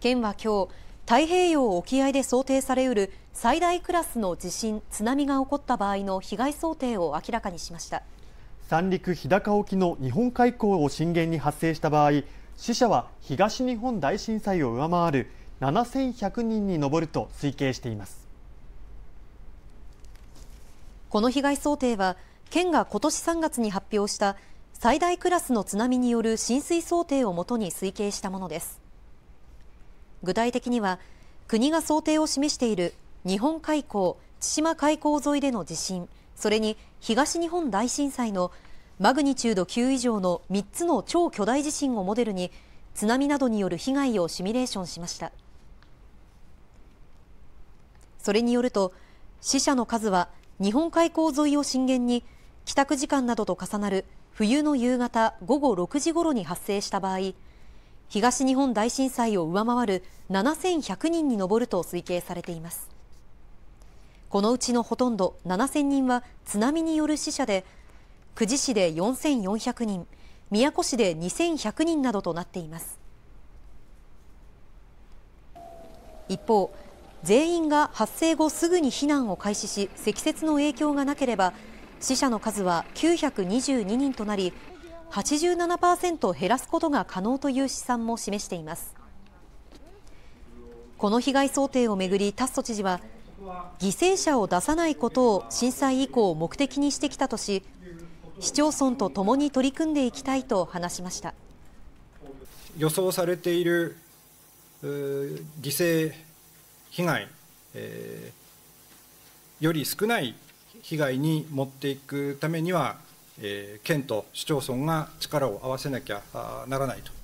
県は今日太平洋沖合で想定されうる最大クラスの地震・津波が起こった場合の被害想定を明らかにしました三陸日高沖の日本海溝を震源に発生した場合死者は東日本大震災を上回る7100人に上ると推計していますこの被害想定は県が今年3月に発表した最大クラスの津波による浸水想定をもとに推計したものです具体的には、国が想定を示している日本海溝、千島海溝沿いでの地震、それに東日本大震災のマグニチュード9以上の3つの超巨大地震をモデルに、津波などによる被害をシミュレーションしました。それによると、死者の数は日本海溝沿いを震源に、帰宅時間などと重なる冬の夕方午後6時ごろに発生した場合、東日本大震災を上回る7100人に上ると推計されています。このうちのほとんど7000人は津波による死者で、久慈市で4400人、宮古市で2100人などとなっています。一方、全員が発生後すぐに避難を開始し、積雪の影響がなければ、死者の数は922人となり、87%減らすことが可能という試算も示しています。この被害想定をめぐり、タッソ知事は、犠牲者を出さないことを震災以降目的にしてきたとし、市町村とともに取り組んでいきたいと話しました。予想されている犠牲被害、えー、より少ない被害に持っていくためには、え県と市町村が力を合わせなきゃならないと